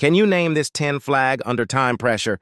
Can you name this 10 flag under time pressure?